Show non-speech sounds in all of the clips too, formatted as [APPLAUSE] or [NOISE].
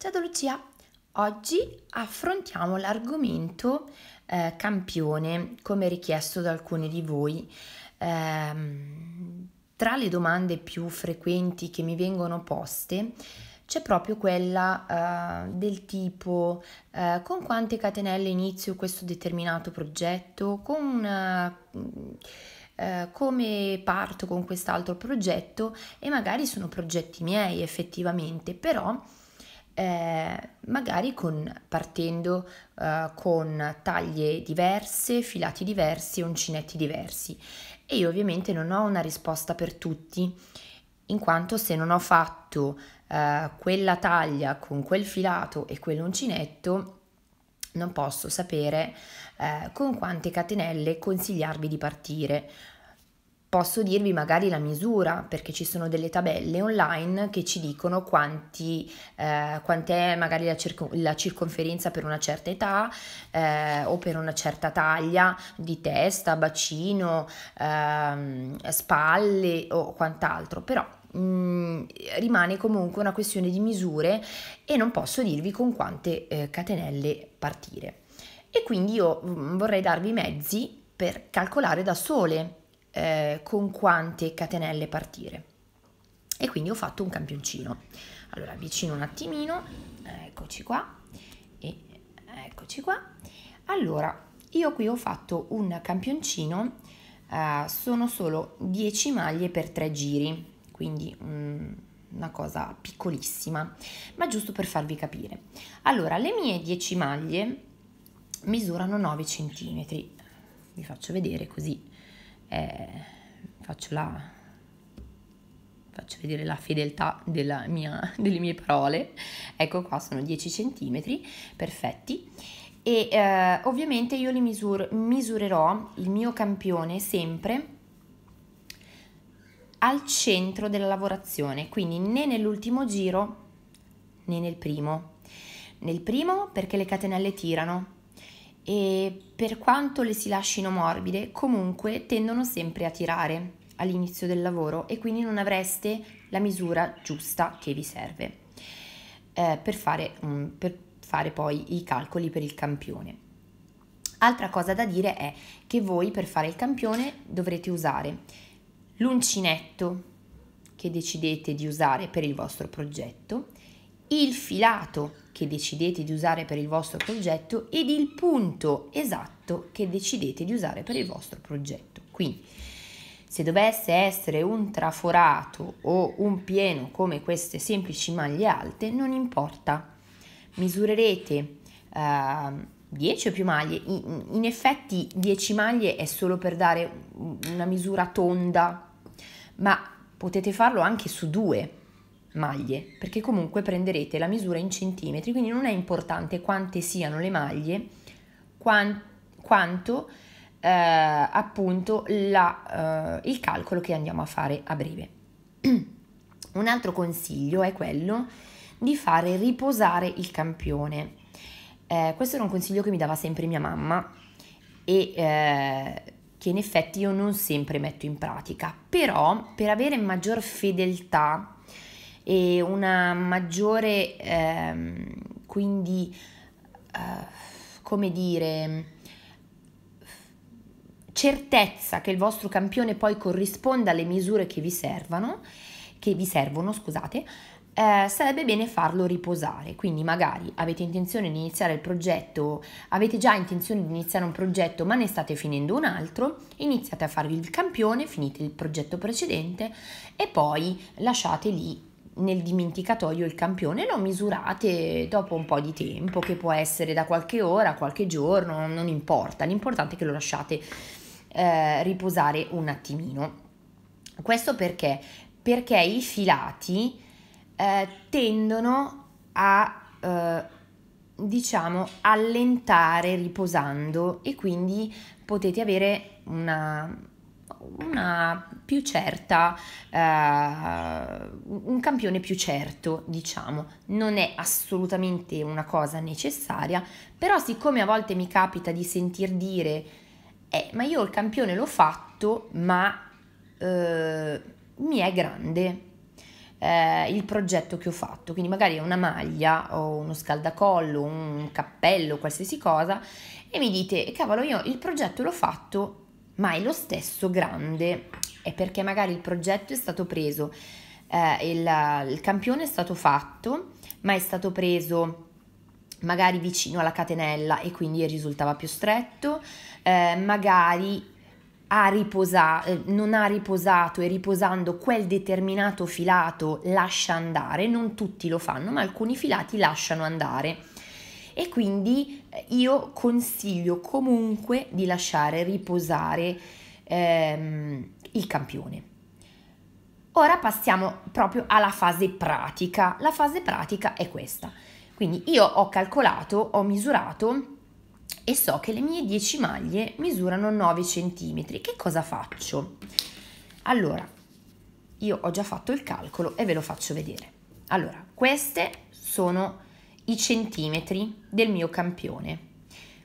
Ciao Lucia, oggi affrontiamo l'argomento eh, campione come richiesto da alcuni di voi. Ehm, tra le domande più frequenti che mi vengono poste c'è proprio quella eh, del tipo eh, con quante catenelle inizio questo determinato progetto, con, eh, mm, eh come parto con quest'altro progetto e magari sono progetti miei effettivamente, però eh, magari con, partendo eh, con taglie diverse, filati diversi, uncinetti diversi. E io ovviamente non ho una risposta per tutti, in quanto se non ho fatto eh, quella taglia con quel filato e quell'uncinetto, non posso sapere eh, con quante catenelle consigliarvi di partire. Posso dirvi magari la misura perché ci sono delle tabelle online che ci dicono quanti, eh, quant'è magari la, circo- la, circonferenza per una certa età eh, o per una certa taglia di testa, bacino, eh, spalle o quant'altro, però mm, rimane comunque una questione di misure e non posso dirvi con quante eh, catenelle partire. E quindi io mm, vorrei darvi i mezzi per calcolare da sole eh, con quante catenelle partire. E quindi ho fatto un campioncino. Allora avvicino un attimino, eccoci qua, e eccoci qua. Allora, io qui ho fatto un campioncino, eh, sono solo 10 maglie per 3 giri, quindi um, una cosa piccolissima, ma giusto per farvi capire. Allora, le mie 10 maglie misurano 9 centimetri vi faccio vedere così eh, faccio, la, faccio vedere la fedeltà mia, [LAUGHS] delle mie parole. Ecco qua sono 10 cm, perfetti. E eh, ovviamente io li misur, misurerò il mio campione sempre al centro della lavorazione, quindi né nell'ultimo giro né nel primo. Nel primo perché le catenelle tirano, e per quanto le si lasciano morbide, comunque tendono sempre a tirare all'inizio del lavoro e quindi non avreste la misura giusta che vi serve eh, per, fare, um, per fare poi i calcoli per il campione. Altra cosa da dire è che voi per fare il campione dovrete usare l'uncinetto che decidete di usare per il vostro progetto, il filato che decidete di usare per il vostro progetto ed il punto esatto che decidete di usare per il vostro progetto. Quindi se dovesse essere un traforato o un pieno come queste semplici maglie alte, non importa. Misurerete eh, 10 o più maglie. In, in effetti 10 maglie è solo per dare una misura tonda, ma potete farlo anche su due maglie, perché comunque prenderete la misura in centimetri, quindi non è importante quante siano le maglie, quant- quanto eh, appunto la, eh, il calcolo che andiamo a fare a breve. [CLEARS THROAT] Un altro consiglio è quello di fare riposare il campione. Eh, questo era un consiglio che mi dava sempre mia mamma e eh, che in effetti io non sempre metto in pratica, però per avere maggior fedeltà e una maggiore, ehm, quindi, eh, come dire, certezza che il vostro campione poi corrisponda alle misure che vi servono, che vi servono, scusate, eh, sarebbe bene farlo riposare, quindi magari avete intenzione di iniziare il progetto, avete già intenzione di iniziare un progetto ma ne state finendo un altro, iniziate a farvi il campione, finite il progetto precedente e poi lasciate lì nel dimenticatoio il campione, lo misurate dopo un po' di tempo, che può essere da qualche ora, qualche giorno, non importa, l'importante è che lo lasciate eh, riposare un attimino. Questo perché? Perché i filati eh, tendono a eh, diciamo allentare riposando e quindi potete avere una una più certa, eh, un campione più certo, diciamo. Non è assolutamente una cosa necessaria, però siccome a volte mi capita di sentir dire, eh, ma io il campione l'ho fatto, ma eh, mi è grande, eh, il progetto che ho fatto. Quindi magari è una maglia o uno scaldacollo, un cappello, qualsiasi cosa e mi dite, eh, cavolo, io il progetto l'ho fatto ma è lo stesso grande. È perché magari il progetto è stato preso, eh, il, il campione è stato fatto, ma è stato preso magari vicino alla catenella e quindi risultava più stretto, eh, magari ha riposato, eh, non ha riposato e riposando quel determinato filato lascia andare, non tutti lo fanno, ma alcuni filati lasciano andare e quindi eh, io consiglio comunque di lasciare riposare ehm, il campione. Ora passiamo proprio alla fase pratica. La fase pratica è questa. Quindi io ho calcolato, ho misurato e so che le mie 10 maglie misurano 9 cm. Che cosa faccio? Allora, io ho già fatto il calcolo e ve lo faccio vedere. Allora, queste sono i centimetri del mio campione.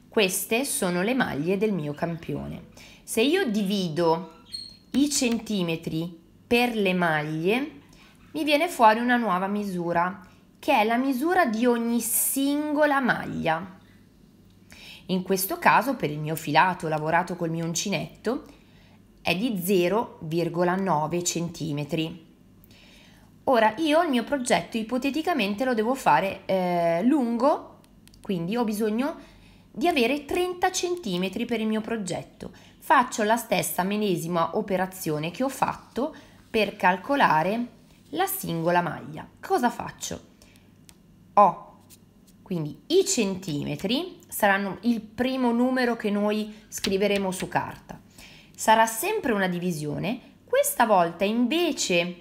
Queste sono le maglie del mio campione. Se io divido i centimetri per le maglie, mi viene fuori una nuova misura, che è la misura di ogni singola maglia. In questo caso, per il mio filato lavorato col mio uncinetto, è di 0,9 centimetri. Ora io il mio progetto ipoteticamente lo devo fare eh, lungo, quindi ho bisogno di avere 30 cm per il mio progetto. Faccio la stessa medesima operazione che ho fatto per calcolare la singola maglia. Cosa faccio? Ho quindi i centimetri saranno il primo numero che noi scriveremo su carta. Sarà sempre una divisione. Questa volta invece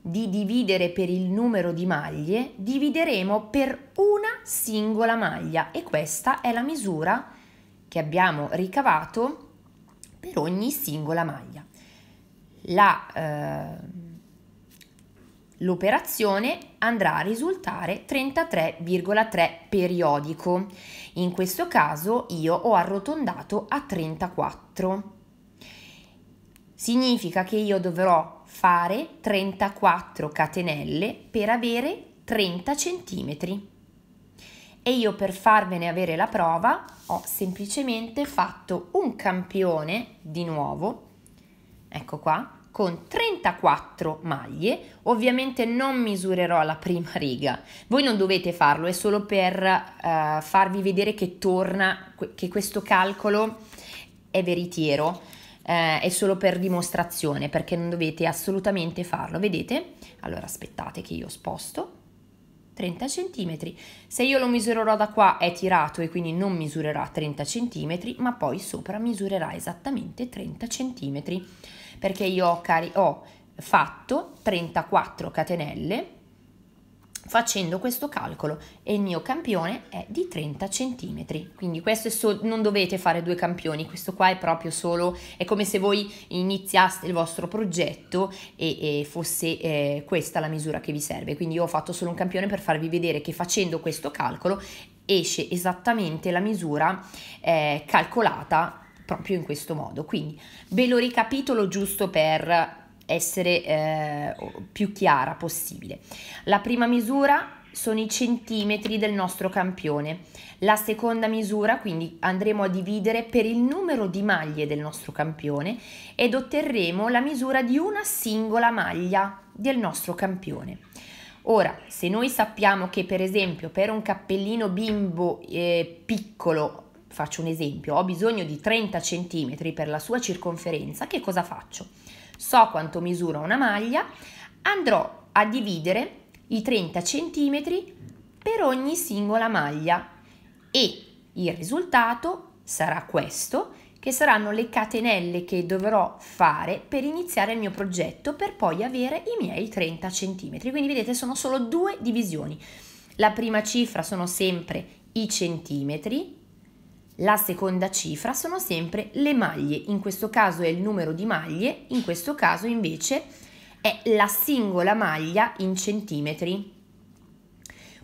di dividere per il numero di maglie, divideremo per una singola maglia e questa è la misura che abbiamo ricavato per ogni singola maglia. La, eh, l'operazione andrà a risultare 33,3 periodico. In questo caso io ho arrotondato a 34. Significa che io dovrò fare 34 catenelle per avere 30 centimetri. E io per farvene avere la prova ho semplicemente fatto un campione di nuovo, ecco qua, con 34 maglie, ovviamente non misurerò la prima riga, voi non dovete farlo, è solo per eh, farvi vedere che torna, che questo calcolo è veritiero eh, è solo per dimostrazione perché non dovete assolutamente farlo. Vedete? Allora aspettate che io sposto. 30 centimetri Se io lo misurerò da qua è tirato e quindi non misurerà 30 centimetri ma poi sopra misurerà esattamente 30 centimetri perché io ho, ho fatto 34 catenelle Facendo questo calcolo il mio campione è di 30 cm, quindi questo so- non dovete fare due campioni, questo qua è proprio solo, è come se voi iniziaste il vostro progetto e, e fosse eh, questa la misura che vi serve, quindi io ho fatto solo un campione per farvi vedere che facendo questo calcolo esce esattamente la misura eh, calcolata proprio in questo modo, quindi ve lo ricapitolo giusto per essere eh, più chiara possibile. La prima misura sono i centimetri del nostro campione. La seconda misura, quindi andremo a dividere per il numero di maglie del nostro campione ed otterremo la misura di una singola maglia del nostro campione. Ora, se noi sappiamo che per esempio per un cappellino bimbo eh, piccolo faccio un esempio, ho bisogno di 30 cm per la sua circonferenza, che cosa faccio? so quanto misura una maglia, andrò a dividere i 30 cm per ogni singola maglia e il risultato sarà questo che saranno le catenelle che dovrò fare per iniziare il mio progetto per poi avere i miei 30 cm. Quindi vedete sono solo due divisioni. La prima cifra sono sempre i centimetri la seconda cifra sono sempre le maglie, in questo caso è il numero di maglie, in questo caso invece è la singola maglia in centimetri.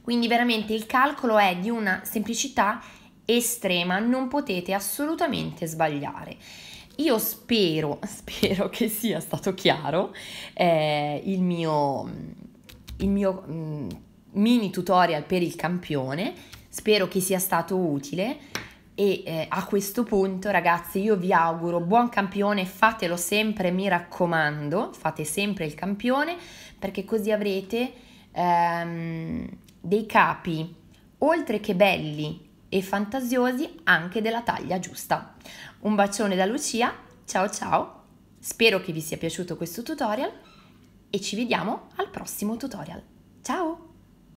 Quindi veramente il calcolo è di una semplicità estrema, non potete assolutamente sbagliare. Io spero, [LAUGHS] spero che sia stato chiaro eh, il mio, il mio mh, mm, mini tutorial per il campione, spero che sia stato utile. E eh, a questo punto, ragazzi, io vi auguro buon campione, fatelo sempre, mi raccomando, fate sempre il campione, perché così avrete ehm, dei capi, oltre che belli e fantasiosi, anche della taglia giusta. Un bacione da Lucia, ciao ciao, spero che vi sia piaciuto questo tutorial e ci vediamo al prossimo tutorial. Ciao!